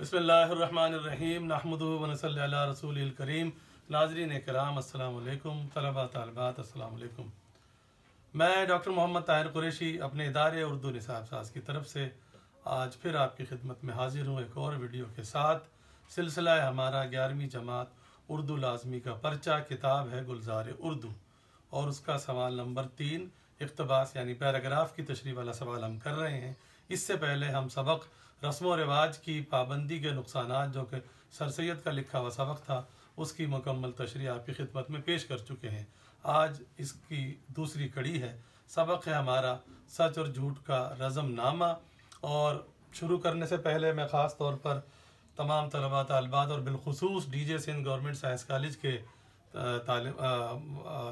बसमीम नहमदल रसूल करीम नाजरीन कराम तलबा तलबात असलकम मैं डॉक्टर मोहम्मद ताहिर कुरेशी अपने इदारे उर्दू निसाब साज की तरफ से आज फिर आपकी खिदमत में हाजिर हूँ एक और वीडियो के साथ सिलसिला हमारा ग्यारहवीं जमात उर्दू लाजमी का पर्चा किताब है गुलजार उर्दू और उसका सवाल नंबर तीन इकतबास यानी पैराग्राफ की तशरी वाला सवाल हम कर रहे हैं इससे पहले हम सबक रस्म व रिवाज की पाबंदी के नुकसान जो कि सर सैद का लिखा हुआ सबक था उसकी मुकम्मल तशरी आपकी खिदमत में पेश कर चुके हैं आज इसकी दूसरी कड़ी है सबक है हमारा सच और झूठ का रजम नामा और शुरू करने से पहले मैं ख़ास तौर पर तमाम तलबा तलबात और बिलखसूस D J Sindh government science college के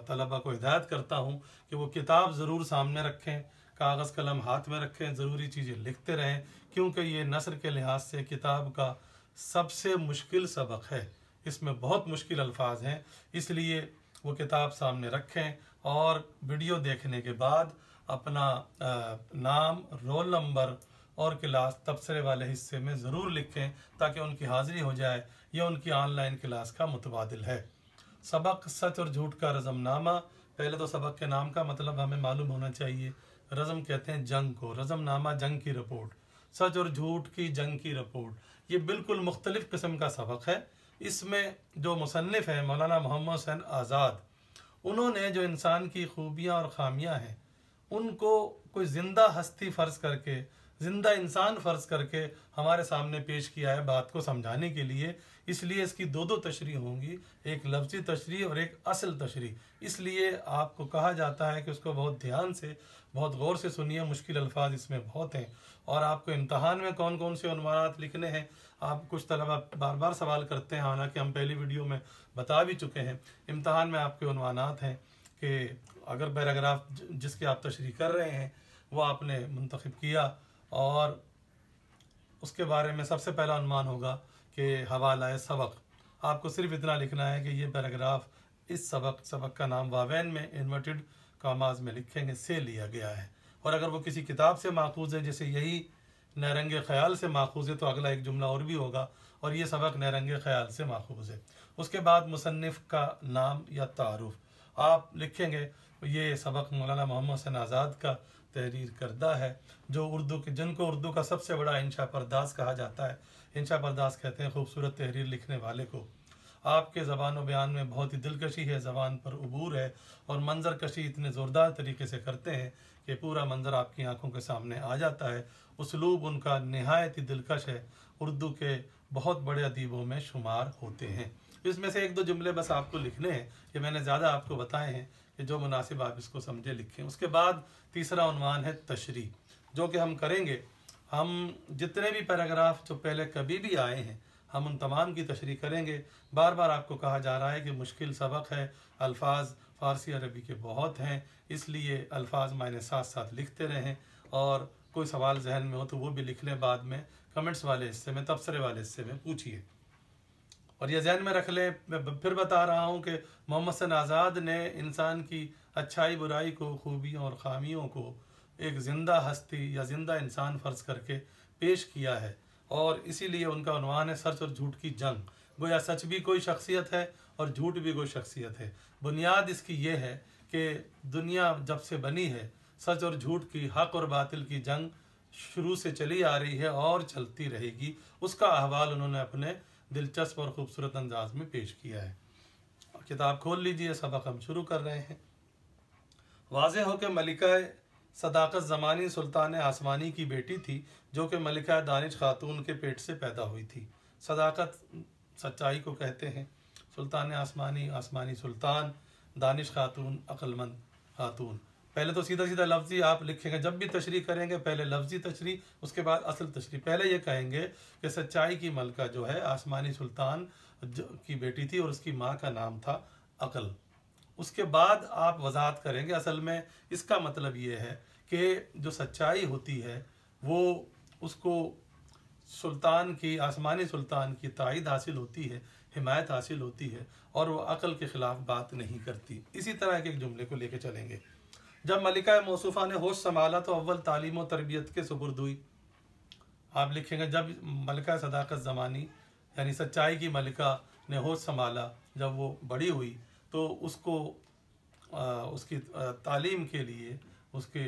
तलबा को हिदायत करता हूँ कि वो किताब ज़रूर सामने रखें कागज़ कलम हाथ में रखें ज़रूरी चीज़ें लिखते रहें क्योंकि ये नसर के लिहाज से किताब का सबसे मुश्किल सबक है इसमें बहुत मुश्किल अल्फाज हैं इसलिए वो किताब सामने रखें और वीडियो देखने के बाद अपना नाम रोल नंबर और क्लास तबसरे वाले हिस्से में ज़रूर लिखें ताकि उनकी हाज़िरी हो जाए यह उनकी ऑनलाइन क्लास का मुतबादल है सबक सच और झूठ का रजमनामा पहले तो सबक के नाम का मतलब हमें मालूम होना चाहिए रज़म कहते हैं जंग को रजम नामा जंग की रिपोर्ट सच और झूठ की जंग की रिपोर्ट ये बिल्कुल मुख्तलिफ़ किस्म का सबक है इसमें जो मुसनफ़ हैं मौलाना मोहम्मद हुसैन आज़ाद उन्होंने जो इंसान की खूबियाँ और ख़ामियाँ हैं उनको कोई ज़िंदा हस्ती फ़र्ज़ करके ज़िंदा इंसान फ़र्ज़ करके हमारे सामने पेश किया है बात को समझाने के लिए इसलिए इसकी दो दो तशरी होंगी एक लफ्ज़ी तशरी और एक असल तशरी इसलिए आपको कहा जाता है कि उसको बहुत ध्यान से बहुत गौर से सुनिए मुश्किल अल्फाज इसमें बहुत हैं और आपको इम्तहान में कौन कौन से अनुमानात लिखने हैं आप कुछ तलबा बार बार सवाल करते हैं हालांकि हम पहली वीडियो में बता भी चुके हैं इम्तहान में आपके अनवानात हैं कि अगर पैराग्राफ जिसकी आप तशरी कर रहे हैं वो आपने मंतखब किया और उसके बारे में सबसे पहला अनुमान होगा कि हवाला सबक आपको सिर्फ इतना लिखना है कि ये पैराग्राफ इस सबक सबक का नाम वावैन में इन्वर्टेड कामाज में लिखेंगे से लिया गया है और अगर वो किसी किताब से माखूज है जैसे यही नरंग ख्याल से माखूज है तो अगला एक जुमला और भी होगा और ये सबक नरंग ख्याल से माखूज है उसके बाद मुसनफ़ का नाम या तारफ़ आप लिखेंगे ये सबक मौलाना मोहम्मद हसन आज़ाद का तहरीर करदा है जो उर्दू के जिनको उर्दू का सबसे बड़ा इंशा परदास कहा जाता है इंशा परदास कहते हैं खूबसूरत तहरीर लिखने वाले को आपके ज़बान बयान में बहुत ही दिलकशी है ज़बान पर अबूर है और मंज़र कशी इतने ज़ोरदार तरीके से करते हैं कि पूरा मंज़र आपकी आंखों के सामने आ जाता है उसलूब उनका नहायत ही दिलकश है उर्दू के बहुत बड़े अदीबों में शुमार होते हैं इसमें से एक दो जुमले बस आपको लिखने हैं ये मैंने ज़्यादा आपको बताए हैं कि जो मुनासिब आप इसको समझे लिखें उसके बाद तीसरा उनवान है तशरी जो कि हम करेंगे हम जितने भी पैराग्राफ जो पहले कभी भी आए हैं हम उन तमाम की तशरी करेंगे बार बार आपको कहा जा रहा है कि मुश्किल सबक है अल्फाज फ़ारसी अरबी के बहुत हैं इसलिए अल्फाज मायने साथ साथ लिखते रहें और कोई सवाल जहन में हो तो वो भी लिख लें बाद में कमेंट्स वाले हिस्से में तबसरे वाले हिस्से में पूछिए और यह जहन में रख लें मैं फिर बता रहा हूँ कि मोहम्मद सन आज़ाद ने इंसान की अच्छाई बुराई को खूबियों और खामियों को एक ज़िंदा हस्ती या ज़िंदा इंसान फ़र्ज करके पेश किया है और इसीलिए उनका अनुमान है सच और झूठ की जंग गोया सच भी कोई शख्सियत है और झूठ भी कोई शख्सियत है बुनियाद इसकी यह है कि दुनिया जब से बनी है सच और झूठ की हक और बातिल की जंग शुरू से चली आ रही है और चलती रहेगी उसका अहवाल उन्होंने अपने दिलचस्प और ख़ूबसूरत अंदाज में पेश किया है किताब खोल लीजिए सबक हम शुरू कर रहे हैं वाज हो कि मलिका सदाकत ज़मानी सुल्तान आसमानी की बेटी थी जो कि मलिका दानिश खातून के पेट से पैदा हुई थी सदाकत सच्चाई को कहते हैं सुल्तान आसमानी आसमानी सुल्तान दानिश खातून अक्लमंद खातून पहले तो सीधा सीधा लफ्जी आप लिखेंगे जब भी तशरी करेंगे पहले लफ्जी तशरी उसके बाद असल तशरी पहले ये कहेंगे कि सच्चाई की मलका जो है आसमानी सुल्तान की बेटी थी और उसकी माँ का नाम था अकल उसके बाद आप वजाहत करेंगे असल में इसका मतलब ये है कि जो सच्चाई होती है वो उसको सुल्तान की आसमानी सुल्तान की तइद हासिल होती है हिमायत हासिल होती है और वह अकल के ख़िलाफ़ बात नहीं करती इसी तरह के एक जुमले को लेकर चलेंगे जब मलिका मौसूफ़ा ने होश संभाला तो अव्वल तालीम और तरबियत के सुपुरद हुई आप लिखेंगे जब मलिका सदाकत ज़मानी यानी सच्चाई की मलिका ने होश संभाला जब वो बड़ी हुई तो उसको उसकी तालीम के लिए उसके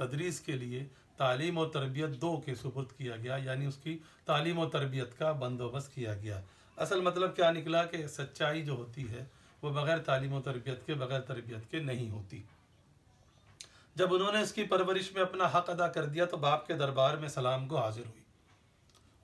तदरीस के लिए तालीम और तरबियत दो के सुपुर्द किया गया यानी उसकी तालीम और तरबियत का बंदोबस्त किया गया असल मतलब क्या निकला कि सच्चाई जो होती है वो बग़ैर तालीम और तरबियत के बग़ैर तरबियत के नहीं होती जब उन्होंने इसकी परवरिश में अपना हक अदा कर दिया तो बाप के दरबार में सलाम को हाजिर हुई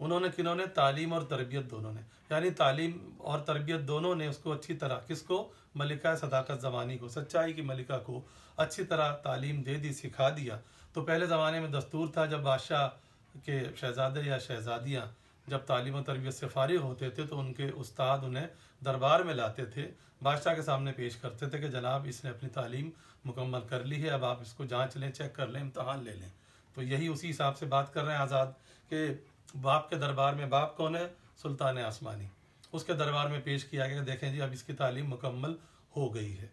उन्होंने किन्होंने तालीम और तरबियत दोनों ने यानी तालीम और तरबियत दोनों ने उसको अच्छी तरह किसको मलिका सदाकत जवानी को सच्चाई की मलिका को अच्छी तरह तालीम दे दी सिखा दिया तो पहले ज़माने में दस्तूर था जब बादशाह के शहजादे या शहजादियाँ जब तालीम तरबियत से फारिग होते थे तो उनके उस्ताद उन्हें दरबार में लाते थे बादशाह के सामने पेश करते थे कि जनाब इसने अपनी तालीम मुकम्मल कर ली है अब आप इसको जाँच लें चेक कर लें इम्तहान ले लें तो यही उसी हिसाब से बात कर रहे हैं आज़ाद के बाप के दरबार में बाप कौन है सुल्तान आसमानी उसके दरबार में पेश किया गया देखें जी अब इसकी तालीम मुकम्मल हो गई है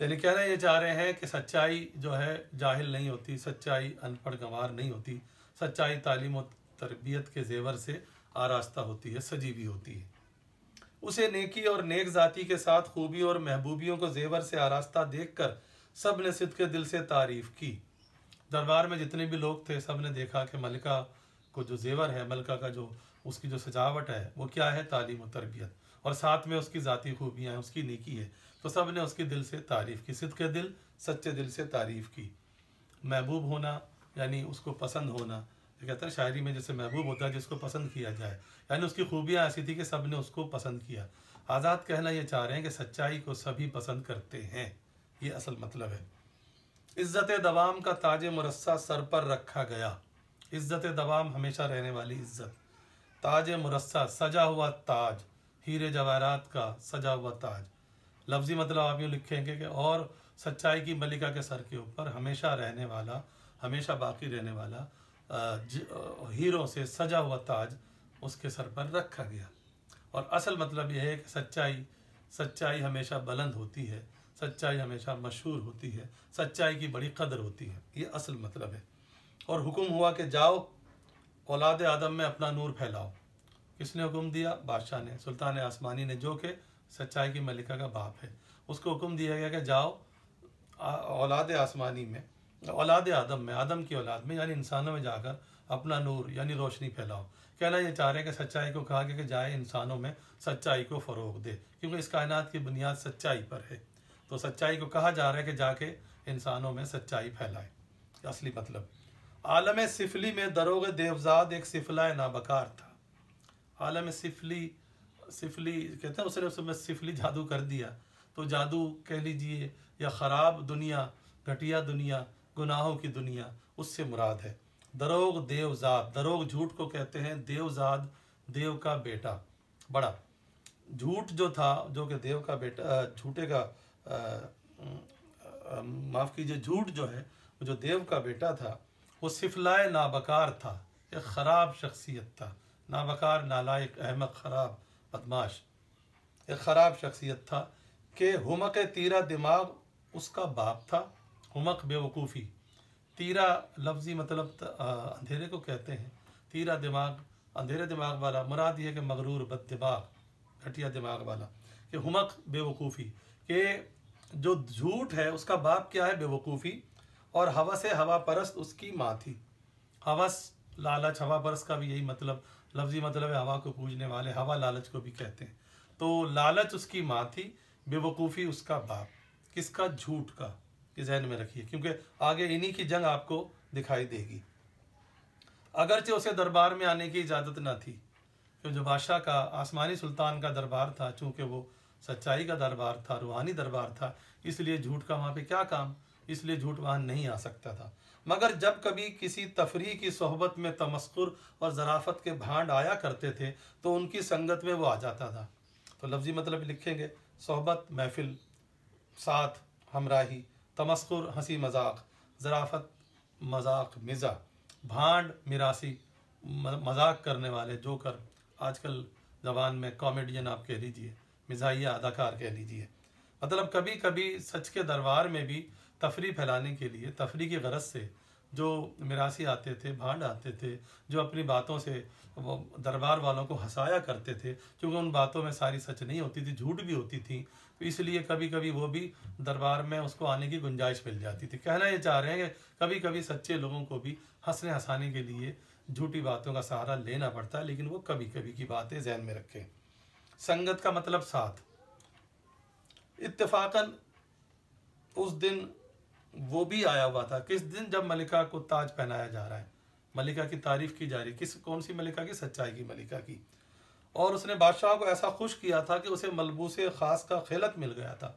यानी कहना ये चाह रहे हैं कि सच्चाई जो है जाहिल नहीं होती सच्चाई अनपढ़ गंवार नहीं होती सच्चाई तालीम और तरबियत के जेवर से आरास्ता होती है सजीवी होती है उसे नेकी और नेक जाति के साथ खूबी और महबूबियों को जेवर से आरास्ता देख कर सब ने सिद के दिल से तारीफ की दरबार में जितने भी लोग थे सब ने देखा कि मलिका को जो जेवर है मलिका का जो उसकी जो सजावट है वो क्या है तालीम और तरबियत और साथ में उसकी ज़ाती खूबियाँ हैं उसकी नीकी है तो सब ने उसके दिल से तारीफ़ की सिद्ध के दिल सच्चे दिल से तारीफ़ की महबूब होना यानी उसको पसंद होना कहते हैं शायरी में जैसे महबूब होता है जिसको पसंद किया जाए यानी उसकी खूबियाँ ऐसी थी कि सब ने उसको पसंद किया आज़ाद कहना ये चाह रहे हैं कि सच्चाई को सभी पसंद करते हैं ये असल मतलब है इज़्ज़त दवाम का ताज मुरस्सा सर पर रखा गया इज़्ज़त दवाम हमेशा रहने वाली इज़्ज़त ताज मुरस्सा सजा हुआ ताज हीरे जवाहरात का सजा हुआ ताज लफ्जी मतलब आप यूँ लिखेंगे कि और सच्चाई की मलिका के सर के ऊपर हमेशा रहने वाला हमेशा बाकी रहने वाला हीरों से सजा हुआ ताज उसके सर पर रखा गया और असल मतलब यह है कि सच्चाई सच्चाई हमेशा बुलंद होती है सच्चाई हमेशा मशहूर होती है सच्चाई की बड़ी कदर होती है ये असल मतलब है और हुक्म हुआ कि जाओ औलाद आदम में अपना नूर फैलाओ किसने हुक्म दिया बादशाह ने सुल्तान आसमानी ने जो कि सच्चाई की मलिका का बाप है उसको हुक्म दिया गया कि जाओ औलाद आसमानी में औलाद आदम में आदम की औलाद में यानी इंसानों में जाकर अपना नूर यानी रोशनी फैलाओ कहना ये चाह रहे हैं कि सच्चाई को कहा गया कि जाए इंसानों में सच्चाई को फ़रोग दे क्योंकि इस कायनात की बुनियाद सच्चाई पर है तो सच्चाई को कहा जा रहा है कि जाके इंसानों में सच्चाई फैलाए असली मतलब आलम सिफली में दरोग देवजाद एक सिफला नाबकार था आलम सिफली सिफली कहते हैं उसने उसमें सिफली जादू कर दिया तो जादू कह लीजिए या ख़राब दुनिया घटिया दुनिया गुनाहों की दुनिया उससे मुराद है दरोग देवजाद दरोग झूठ को कहते हैं देवजाद देव का बेटा बड़ा झूठ जो था जो कि देव का बेटा झूठे का माफ़ कीजिए झूठ जो है जो देव का बेटा था वो सिफलाए नाबकार था एक ख़राब शख्सियत था नाबकार नालायक अहमद ख़राब बदमाश एक ख़राब शख्सियत था कि हमक तीरा दिमाग उसका बाप था हमक बेवकूफ़ी तीरा लफ्ज़ी मतलब अंधेरे को कहते हैं तीरा दिमाग अंधेरे दिमाग वाला मुराद ये कि मगरूर बद दिमाग घटिया दिमाग वाला कि हमक बेवकूफ़ी के जो झूठ है उसका बाप क्या है बेवकूफ़ी और हवस है हवा परस्त उसकी माँ थी हवस लालच हवा परस का भी यही मतलब लफ्जी मतलब है हवा को पूजने वाले हवा लालच को भी कहते हैं तो लालच उसकी माँ थी बेवकूफ़ी उसका बाप किसका झूठ का ये जहन में रखिए क्योंकि आगे इन्हीं की जंग आपको दिखाई देगी अगरचे उसे दरबार में आने की इजाज़त न थी क्यों जो बादशाह का आसमानी सुल्तान का दरबार था चूँकि वो सच्चाई का दरबार था रूहानी दरबार था इसलिए झूठ का वहाँ पे क्या काम इसलिए झूठ वहाँ नहीं आ सकता था मगर जब कभी किसी तफरी की सोहबत में तमस्कुर और ज़राफ़त के भांड आया करते थे तो उनकी संगत में वो आ जाता था तो लफ्ज़ी मतलब लिखेंगे सोहबत महफिल साथ हमराही तमस्कुर हंसी मजाक ज़राफ़त मजाक मिज़ा भांड मिरासी मजाक करने वाले जोकर आजकल जबान में कॉमेडियन आप कह लीजिए मिजाइया अदाकार कह लीजिए मतलब कभी कभी सच के दरबार में भी तफरी फैलाने के लिए तफरी की गरज से जो मिरासी आते थे भांड आते थे जो अपनी बातों से दरबार वालों को हंसाया करते थे क्योंकि उन बातों में सारी सच नहीं होती थी झूठ भी होती थी तो इसलिए कभी कभी वो भी दरबार में उसको आने की गुंजाइश मिल जाती थी कहना ये चाह रहे हैं कि कभी कभी सच्चे लोगों को भी हंसने हंसाने के लिए झूठी बातों का सहारा लेना पड़ता है लेकिन वो कभी कभी की बातें जहन में रखें संगत का मतलब साथ इतफाकन उस दिन वो भी आया हुआ था किस दिन जब मलिका को ताज पहनाया जा रहा है मलिका की तारीफ की जा रही किस कौन सी मलिका की सच्चाई की मलिका की और उसने बादशाह को ऐसा खुश किया था कि उसे मलबूस ख़ास का खिलत मिल गया था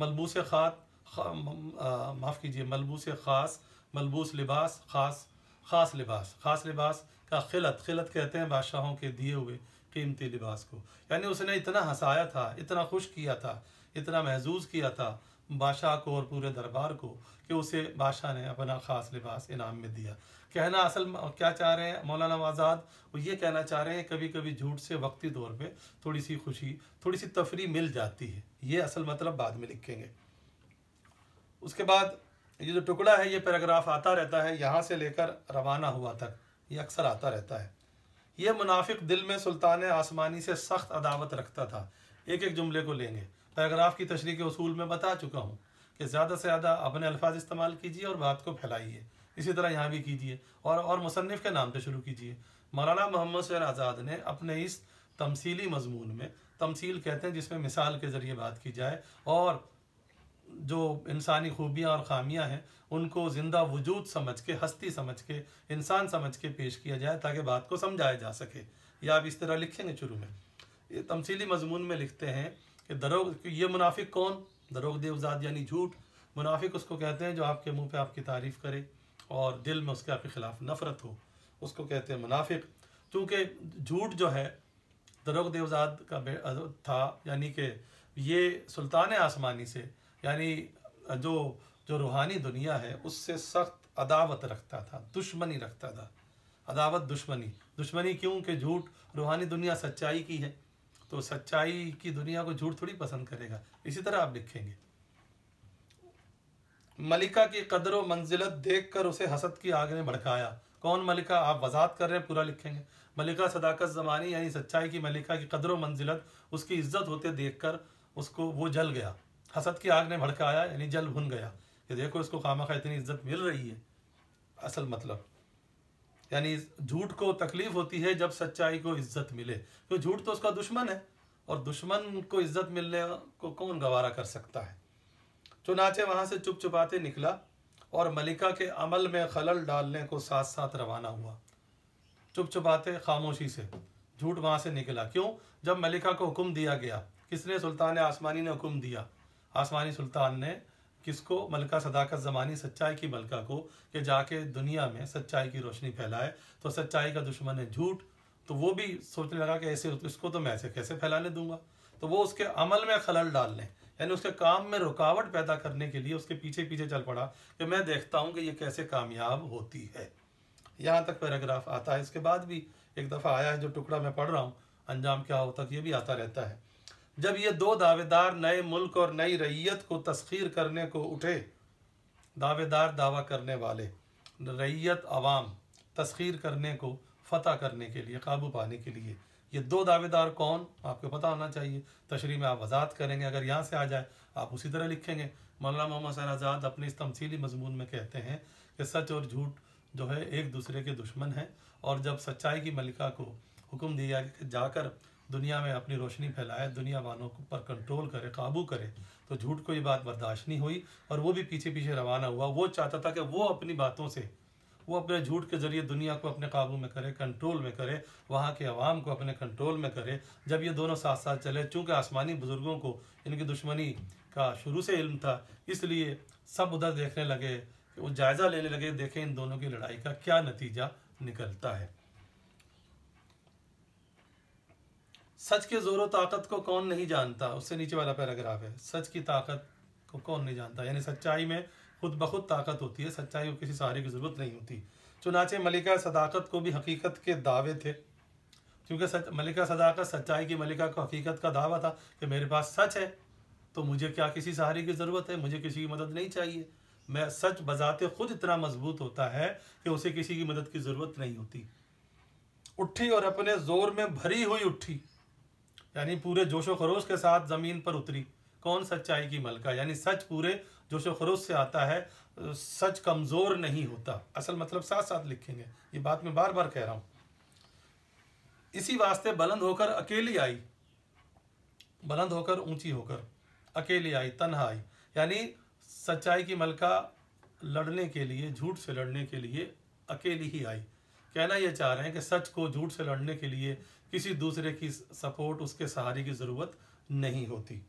मलबूस खात माफ़ कीजिए मलबूस ख़ास मलबूस लिबास ख़ास ख़ास लिबास ख़ास लिबास का खिलत खिलत कहते हैं बादशाहों के दिए हुए कीमती लिबास को यानी उसने इतना हंसाया था इतना खुश किया था इतना महजूज किया था बादशाह को और पूरे दरबार को कि उसे बादशाह ने अपना ख़ास लिबास इनाम में दिया कहना असल क्या चाह रहे हैं मौलाना आज़ाद वो ये कहना चाह रहे हैं कभी कभी झूठ से वक्ती तौर पे थोड़ी सी खुशी थोड़ी सी तफरी मिल जाती है ये असल मतलब बाद में लिखेंगे उसके बाद ये जो टुकड़ा है ये पैराग्राफ आता रहता है यहाँ से लेकर रवाना हुआ तक ये अक्सर आता रहता है ये मुनाफिक दिल में सुल्तान आसमानी से सख्त अदावत रखता था एक एक जुमले को लेंगे पैराग्राफ की तशरी के असूल में बता चुका हूँ कि ज़्यादा से ज़्यादा अपने अल्फाज इस्तेमाल कीजिए और बात को फैलाइए इसी तरह यहाँ भी कीजिए और और मुसनफ़ के नाम से शुरू कीजिए मौलाना मोहम्मद शेर आज़ाद ने अपने इस तमसीली मजमून में तमसील कहते हैं जिसमें मिसाल के ज़रिए बात की जाए और जो इंसानी खूबियाँ और ख़ामियाँ हैं उनको ज़िंदा वजूद समझ के हस्ती समझ के इंसान समझ के पेश किया जाए ताकि बात को समझाया जा सके या आप इस तरह लिखेंगे शुरू में ये तमसीली मजमून में लिखते हैं कि दरोग ये मुनाफिक कौन दरोग देवजात यानी झूठ मुनाफिक उसको कहते हैं जो आपके मुंह पे आपकी तारीफ़ करे और दिल में उसके आपके ख़िलाफ़ नफ़रत हो उसको कहते हैं मुनाफिक चूँकि झूठ जो है दरोग देवजात का था यानी कि ये सुल्तान आसमानी से यानी जो जो रूहानी दुनिया है उससे सख्त अदावत रखता था दुश्मनी रखता था अदावत दुश्मनी दुश्मनी क्योंकि झूठ रूहानी दुनिया सच्चाई की है तो सच्चाई की दुनिया को झूठ थोड़ी पसंद करेगा इसी तरह आप लिखेंगे मलिका की कदर व मंजिलत देख कर उसे हसद की आग ने भड़काया कौन मलिका आप वजात कर रहे हैं पूरा लिखेंगे मलिका सदाकत जमानी यानी सच्चाई की मलिका की कदर व मंजिलत उसकी इज्जत होते देख कर उसको वो जल गया हसद की आग ने भड़काया यानी जल भुन गया कि देखो इसको खामा खा इतनी इज्जत मिल रही है असल मतलब यानी झूठ को तकलीफ होती है जब सच्चाई को इज्जत मिले क्योंकि तो झूठ तो उसका दुश्मन है और दुश्मन को इज्जत मिलने को कौन गवारा कर सकता है चुनाचे वहां से चुप चुपाते निकला और मलिका के अमल में खलल डालने को साथ साथ रवाना हुआ चुप चुपाते खामोशी से झूठ वहां से निकला क्यों जब मलिका को हुक्म दिया गया किसने सुल्तान आसमानी ने हुक्म दिया आसमानी सुल्तान ने किसको मलका सदाकत ज़मानी सच्चाई की मलका को कि जाके दुनिया में सच्चाई की रोशनी फैलाए तो सच्चाई का दुश्मन है झूठ तो वो भी सोचने लगा कि ऐसे तो इसको तो मैं ऐसे कैसे फैलाने दूंगा तो वो उसके अमल में खलल डाल लें यानी उसके काम में रुकावट पैदा करने के लिए उसके पीछे पीछे चल पड़ा कि मैं देखता हूँ कि ये कैसे कामयाब होती है यहाँ तक पैराग्राफ आता है इसके बाद भी एक दफ़ा आया है जो टुकड़ा मैं पढ़ रहा हूँ अंजाम क्या होता है ये भी आता रहता है जब ये दो दावेदार नए मुल्क और नई रैयत को तस्खीर करने को उठे दावेदार दावा करने वाले रैयत आवाम तस्खीर करने को फतह करने के लिए काबू पाने के लिए ये दो दावेदार कौन आपको पता होना चाहिए तशरी में आप आजाद करेंगे अगर यहाँ से आ जाए आप उसी तरह लिखेंगे मौलाना मोहम्मद सर आज़ाद अपने इस तमसीली मजमून में कहते हैं कि सच और झूठ जो है एक दूसरे के दुश्मन हैं और जब सच्चाई की मलिका को हुक्म दिया जाकर दुनिया में अपनी रोशनी फैलाए दुनिया वालों पर कंट्रोल करे काबू करे तो झूठ को ये बात बर्दाश्त नहीं हुई और वो भी पीछे पीछे रवाना हुआ वो चाहता था कि वो अपनी बातों से वो अपने झूठ के ज़रिए दुनिया को अपने काबू में करे कंट्रोल में करे वहाँ के अवाम को अपने कंट्रोल में करे जब ये दोनों साथ साथ चले चूँकि आसमानी बुज़ुर्गों को इनकी दुश्मनी का शुरू से इल्म था इसलिए सब उधर देखने लगे वो जायज़ा लेने लगे देखें इन दोनों की लड़ाई का क्या नतीजा निकलता है सच के जोर ताकत को कौन नहीं जानता उससे नीचे वाला पैराग्राफ है सच की ताकत को कौन नहीं जानता यानी सच्चाई में खुद बखुद ताकत होती है सच्चाई को किसी सहारे की जरूरत नहीं होती चुनाचे मलिका सदाकत को भी हकीकत के दावे थे क्योंकि सच मलिका सदाकत सच्चाई की मलिका को हकीकत का दावा था कि मेरे पास सच है तो मुझे क्या किसी सहारे की ज़रूरत है मुझे किसी की मदद नहीं चाहिए मैं सच बजाते खुद इतना मजबूत होता है कि उसे किसी की मदद की ज़रूरत नहीं होती उठी और अपने जोर में भरी हुई उठी यानी पूरे जोशो खरोश के साथ जमीन पर उतरी कौन सच्चाई की मलका यानी सच पूरे जोशो खरोश से आता है सच कमजोर नहीं होता असल मतलब साथ साथ लिखेंगे ये बात मैं बार बार कह रहा हूं इसी वास्ते बुलंद होकर अकेली आई बुलंद होकर ऊंची होकर अकेली आई तनहा आई यानी सच्चाई की मलका लड़ने के लिए झूठ से लड़ने के लिए अकेली ही आई कहना यह चाह रहे हैं कि सच को झूठ से लड़ने के लिए किसी दूसरे की सपोर्ट उसके सहारे की ज़रूरत नहीं होती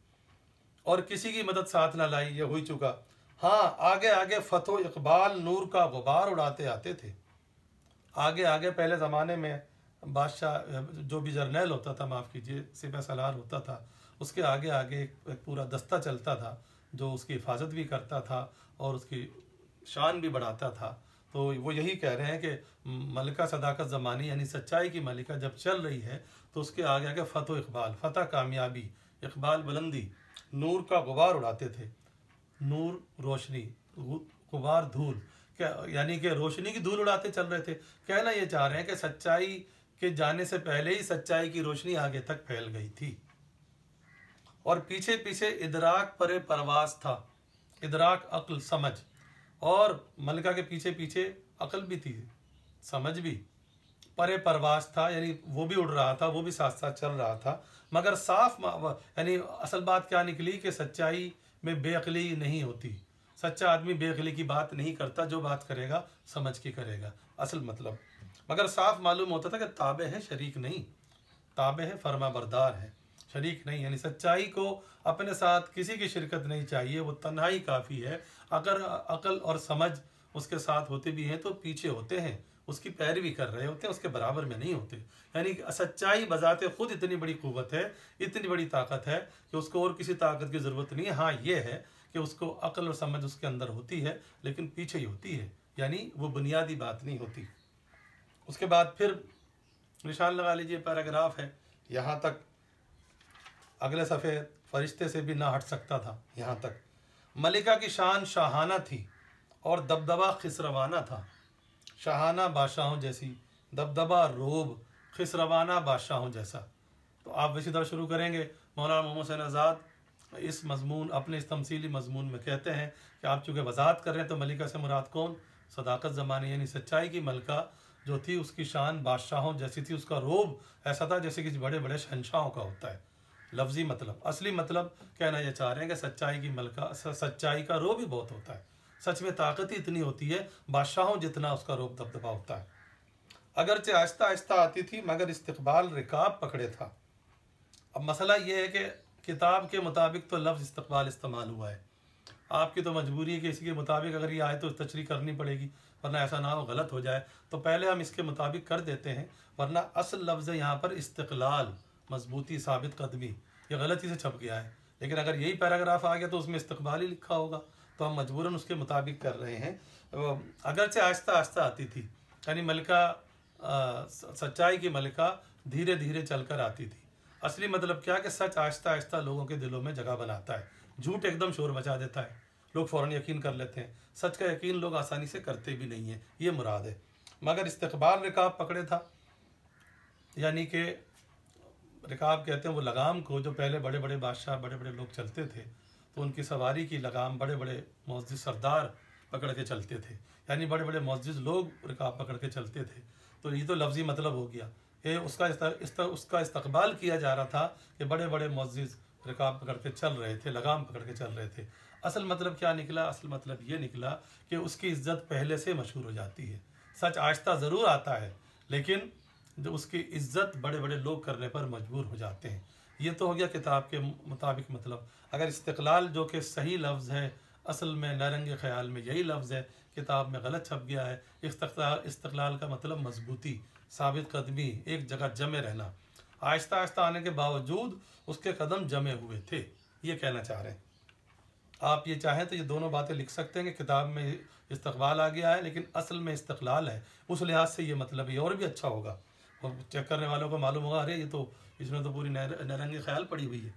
और किसी की मदद साथ ना लाई यह हो ही चुका हाँ आगे आगे फतो इकबाल नूर का गुबार उड़ाते आते थे आगे आगे पहले ज़माने में बादशाह जो भी जर्नैल होता था माफ़ कीजिए सिपह सलार होता था उसके आगे आगे एक पूरा दस्ता चलता था जो उसकी हिफाजत भी करता था और उसकी शान भी बढ़ाता था तो वो यही कह रहे हैं कि मलिका सदाकत ज़मानी यानी सच्चाई की मलिका जब चल रही है तो उसके आगे आगे फ़तह इकबाल फ़तह कामयाबी इकबाल बुलंदी नूर का गुबार उड़ाते थे नूर रोशनी गुबार धूल यानी कि रोशनी की धूल उड़ाते चल रहे थे कहना ये चाह रहे हैं कि सच्चाई के जाने से पहले ही सच्चाई की रोशनी आगे तक फैल गई थी और पीछे पीछे इदराक परे परवास था इदराक अक्ल समझ और मलिका के पीछे पीछे अकल भी थी समझ भी परे परवास था यानी वो भी उड़ रहा था वो भी साथ साथ चल रहा था मगर साफ यानी असल बात क्या निकली कि सच्चाई में बेअकली नहीं होती सच्चा आदमी बेअकली की बात नहीं करता जो बात करेगा समझ के करेगा असल मतलब मगर साफ मालूम होता था कि ताबे हैं शरीक नहीं ताबे हैं फरमा बरदार हैं शरीक नहीं यानी सच्चाई को अपने साथ किसी की शिरकत नहीं चाहिए वो तन्हाई काफ़ी है अगर अकल और समझ उसके साथ होते भी हैं तो पीछे होते हैं उसकी पैरवी कर रहे होते हैं उसके बराबर में नहीं होते यानी सच्चाई बजाते खुद इतनी बड़ी कुवत है इतनी बड़ी ताकत है कि उसको और किसी ताकत की ज़रूरत नहीं है हाँ ये है कि उसको अकल और समझ उसके अंदर होती है लेकिन पीछे ही होती है यानी वो बुनियादी बात नहीं होती उसके बाद फिर निशान लगा लीजिए पैराग्राफ है यहाँ तक अगले सफ़े फरिश्ते से भी ना हट सकता था यहाँ तक मलिका की शान शाहाना थी और दबदबा खिसरवाना था शाहाना बादशाहों जैसी दबदबा रोब खिसरवाना बादशाहों जैसा तो आप इसी तरह शुरू करेंगे मौलाना मोहम्मद हुसैन आज़ाद इस मजमून अपने इस तमसीली मजमून में कहते हैं कि आप चूँकि वजात कर रहे हैं तो मलिका से मुराद कौन सदाकत ज़मानी यानी सच्चाई की मलका जो थी उसकी शान बादशाहों जैसी थी उसका रोब ऐसा था जैसे कि बड़े बड़े शहनशाहों का होता है लफ्जी मतलब असली मतलब कहना यह चाह रहे हैं कि सच्चाई की मलका सच्चाई का रो भी बहुत होता है सच में ताकत ही इतनी होती है बादशाहों जितना उसका रोब दबदबा होता है अगरचे आहिस्ता आहिस्ता आती थी मगर इस्तबाल रिकाब पकड़े था अब मसला ये है कि किताब के मुताबिक तो लफ्ज़ इस्तबाल इस्तेमाल हुआ है आपकी तो मजबूरी है कि इसी के मुताबिक अगर ये आए तो तशरी करनी पड़ेगी वरना ऐसा ना हो गलत हो जाए तो पहले हम इसके मुताबिक कर देते हैं वरना असल लफ्ज़ है यहाँ पर इस्तकलाल मजबूती साबित कदमी ये गलती से छप गया है लेकिन अगर यही पैराग्राफ आ गया तो उसमें इस्तबाल ही लिखा होगा तो हम मजबूरन उसके मुताबिक कर रहे हैं से आहिस्ता आहिस्ता आती थी यानी मलिका सच्चाई की मलिका धीरे धीरे चल कर आती थी असली मतलब क्या कि सच आहिस्ता आहिस्ता लोगों के दिलों में जगह बनाता है झूठ एकदम शोर मचा देता है लोग फ़ौरन यकीन कर लेते हैं सच का यकीन लोग आसानी से करते भी नहीं हैं ये मुराद है मगर इस्तबाल रिकाब पकड़े था यानी कि रिकाब कहते हैं वो लगाम को जो पहले बड़े बड़े बादशाह बड़े बड़े लोग चलते थे तो उनकी सवारी की लगाम बड़े बड़े मस्जिद सरदार पकड़ के चलते थे यानी बड़े बड़े मस्जिद लोग रिकाब पकड़ के चलते थे तो ये तो लफ्ज़ी मतलब हो गया ये उसका इस उसका इस्तबाल किया जा रहा था कि बड़े बड़े मस्जिद रिकाब पकड़ के चल रहे थे लगाम पकड़ के चल रहे थे असल मतलब क्या निकला असल मतलब ये निकला कि उसकी इज्जत पहले से मशहूर हो जाती है सच आहिस्ता ज़रूर आता है लेकिन जो उसकी इज्जत बड़े बड़े लोग करने पर मजबूर हो जाते हैं ये तो हो गया किताब के मुताबिक मतलब अगर इस्तलाल जो कि सही लफ्ज़ है असल में नारंग ख्याल में यही लफ्ज़ है किताब में गलत छप गया है इस्तलाल का मतलब मजबूती साबित कदमी एक जगह जमे रहना आहिस्ता आहिस्ता आने के बावजूद उसके कदम जमे हुए थे ये कहना चाह रहे हैं आप ये चाहें तो ये दोनों बातें लिख सकते हैं कि किताब में इस्तबाल आ गया है लेकिन असल में इस्तलाल है उस लिहाज से ये मतलब ये और भी अच्छा होगा और चेक करने वालों को मालूम होगा अरे ये तो इसमें तो पूरी नरंगी ख्याल पड़ी हुई है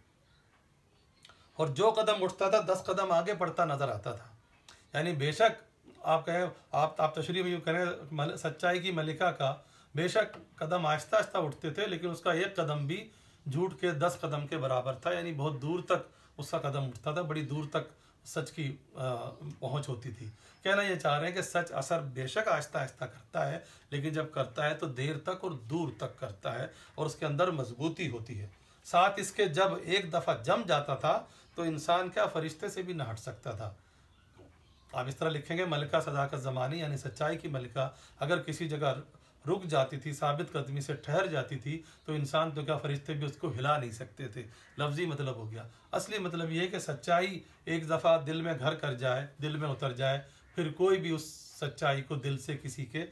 और जो कदम उठता था दस कदम आगे बढ़ता नजर आता था यानी बेशक आप कहें आप आप तशरी में करें सच्चाई की मलिका का बेशक कदम आहिस्ता आहिस्ता उठते थे लेकिन उसका एक कदम भी झूठ के दस कदम के बराबर था यानी बहुत दूर तक उसका कदम उठता था बड़ी दूर तक सच की पहुंच होती थी कहना यह चाह रहे हैं कि सच असर बेशक आहिस्ता आहिस्ता करता है लेकिन जब करता है तो देर तक और दूर तक करता है और उसके अंदर मजबूती होती है साथ इसके जब एक दफ़ा जम जाता था तो इंसान क्या फरिश्ते से भी ना हट सकता था आप इस तरह लिखेंगे मलिका सदाकत ज़मानी यानी सच्चाई की मलिका अगर किसी जगह रुक जाती थी साबित कदमी से ठहर जाती थी तो इंसान तो क्या फरिश्ते भी उसको हिला नहीं सकते थे लफ्जी मतलब हो गया असली मतलब ये कि सच्चाई एक दफ़ा दिल में घर कर जाए दिल में उतर जाए फिर कोई भी उस सच्चाई को दिल से किसी के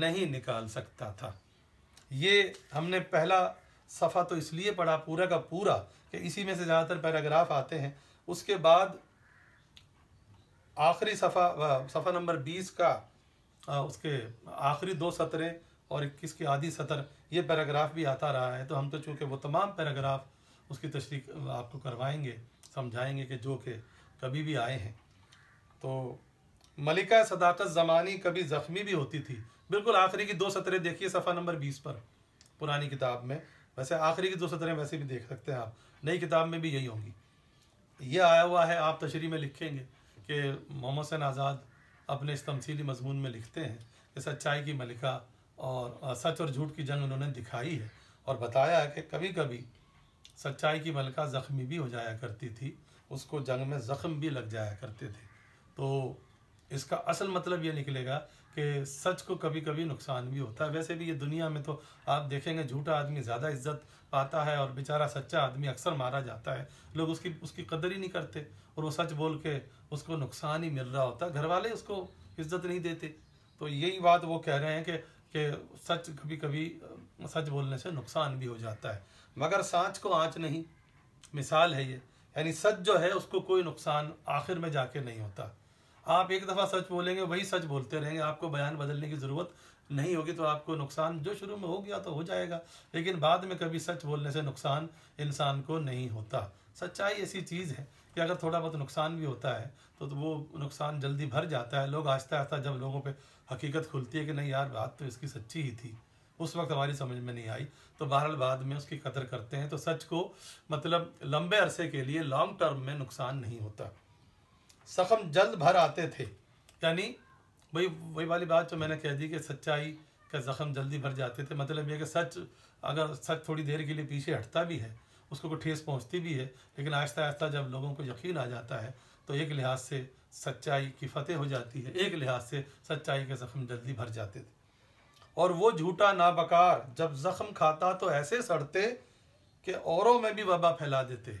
नहीं निकाल सकता था ये हमने पहला सफ़ा तो इसलिए पढ़ा पूरा का पूरा कि इसी में से ज़्यादातर पैराग्राफ आते हैं उसके बाद आखिरी सफ़ा सफ़ा नंबर बीस का उसके आखिरी दो सतरें और इक्कीस के आधी सतर ये पैराग्राफ भी आता रहा है तो हम तो चूँकि वो तमाम पैराग्राफ उसकी तशरी आपको करवाएंगे समझाएंगे कि जो के कभी भी आए हैं तो मलिका सदाकत ज़मानी कभी ज़ख्मी भी होती थी बिल्कुल आखिरी की दो सतरें देखिए सफ़ा नंबर बीस पर पुरानी किताब में वैसे आखिरी की दो सतरें वैसे भी देख सकते हैं आप नई किताब में भी यही होंगी ये आया हुआ है आप तशरी में लिखेंगे कि मोहम्मद सन आज़ाद अपने इस तमसीली मजमून में लिखते हैं कि सच्चाई की मलिका और सच और झूठ की जंग उन्होंने दिखाई है और बताया है कि कभी कभी सच्चाई की मलका ज़ख्मी भी हो जाया करती थी उसको जंग में ज़ख्म भी लग जाया करते थे तो इसका असल मतलब ये निकलेगा कि सच को कभी कभी नुकसान भी होता है वैसे भी ये दुनिया में तो आप देखेंगे झूठा आदमी ज़्यादा इज्जत पाता है और बेचारा सच्चा आदमी अक्सर मारा जाता है लोग उसकी उसकी कदर ही नहीं करते और वो सच बोल के उसको नुकसान ही मिल रहा होता है घर वाले उसको इज्जत नहीं देते तो यही बात वो कह रहे हैं कि कि सच कभी कभी सच बोलने से नुकसान भी हो जाता है मगर साँच को आँच नहीं मिसाल है ये यानी सच जो है उसको कोई नुकसान आखिर में जाके नहीं होता आप एक दफ़ा सच बोलेंगे वही सच बोलते रहेंगे आपको बयान बदलने की ज़रूरत नहीं होगी तो आपको नुकसान जो शुरू में हो गया तो हो जाएगा लेकिन बाद में कभी सच बोलने से नुकसान इंसान को नहीं होता सच्चाई ऐसी चीज़ है कि अगर थोड़ा बहुत नुकसान भी होता है तो, तो वो नुकसान जल्दी भर जाता है लोग आहिस्ता आहिस्ता जब लोगों पर हकीकत खुलती है कि नहीं यार बात तो इसकी सच्ची ही थी उस वक्त हमारी समझ में नहीं आई तो बहरहाल बाद में उसकी कदर करते हैं तो सच को मतलब लंबे अरसे के लिए लॉन्ग टर्म में नुकसान नहीं होता सखम जल्द भर आते थे यानी वही वही वाली बात जो मैंने कह दी कि सच्चाई का ज़ख़म जल्दी भर जाते थे मतलब यह कि सच अगर सच थोड़ी देर के लिए पीछे हटता भी है उसको कोई ठेस पहुंचती भी है लेकिन आहिस्ता आहिस्ता जब लोगों को यकीन आ जाता है तो एक लिहाज से सच्चाई की फतेह हो जाती है एक लिहाज से सच्चाई के ज़ख्म जल्दी भर जाते थे और वो झूठा नाबकार जब ज़ख्म खाता तो ऐसे सड़ते कि औरों में भी वबा फैला देते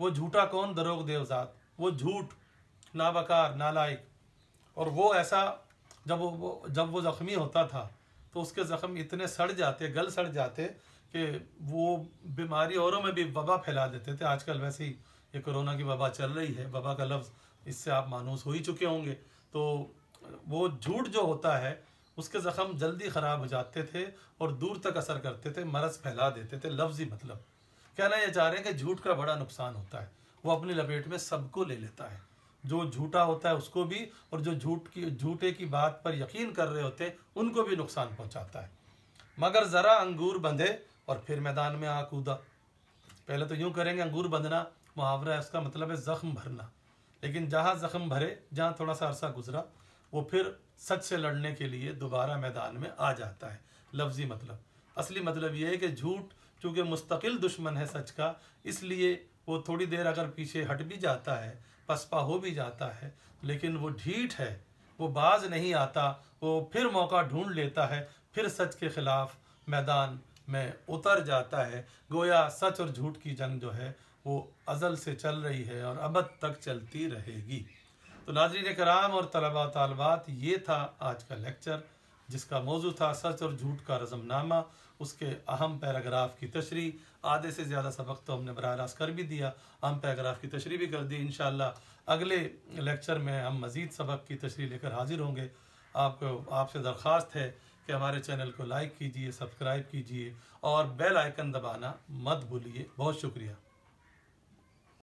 वो झूठा कौन दरोग देवजात वो झूठ नाबकार नालायक और वो ऐसा जब वो जब वो ज़ख्मी होता था तो उसके ज़ख्म इतने सड़ जाते गल सड़ जाते कि वो बीमारी औरों में भी वबा फैला देते थे आजकल वैसे ही ये कोरोना की वबा चल रही है वबा का लफ्ज़ इससे आप मानूस हो ही चुके होंगे तो वो झूठ जो होता है उसके ज़ख़म जल्दी ख़राब हो जाते थे और दूर तक असर करते थे मरस फैला देते थे लफ्ज़ ही मतलब कहना यह चाह रहे हैं कि झूठ का बड़ा नुकसान होता है वो अपनी लपेट में सबको ले लेता है जो झूठा होता है उसको भी और जो झूठ की झूठे की बात पर यकीन कर रहे होते हैं उनको भी नुकसान पहुंचाता है मगर ज़रा अंगूर बंधे और फिर मैदान में आ कूदा पहले तो यूं करेंगे अंगूर बंधना मुहावरा है उसका मतलब है जख्म भरना लेकिन जहाँ जख्म भरे जहाँ थोड़ा सा अरसा गुजरा वो फिर सच से लड़ने के लिए दोबारा मैदान में आ जाता है लफ्जी मतलब असली मतलब ये है कि झूठ चूँकि मुस्तकिल दुश्मन है सच का इसलिए वो थोड़ी देर अगर पीछे हट भी जाता है पसपा हो भी जाता है लेकिन वो ढीठ है वो बाज नहीं आता वो फिर मौका ढूंढ लेता है फिर सच के खिलाफ मैदान में उतर जाता है गोया सच और झूठ की जंग जो है वो अज़ल से चल रही है और अबद तक चलती रहेगी तो नाजरीन कराम और तलबा तलबात ये था आज का लेक्चर जिसका मौजू था सच और झूठ का रजमनामा उसके अहम पैराग्राफ की तशरी आधे से ज़्यादा सबक तो हमने बरह रास्त कर भी दिया अहम पैराग्राफ की तशरी भी कर दी इन अगले लेक्चर में हम मज़ीद सबक की तशरी लेकर हाजिर होंगे आपको आपसे दरख्वास्त है कि हमारे चैनल को लाइक कीजिए सब्सक्राइब कीजिए और बेल आइकन दबाना मत भूलिए बहुत शुक्रिया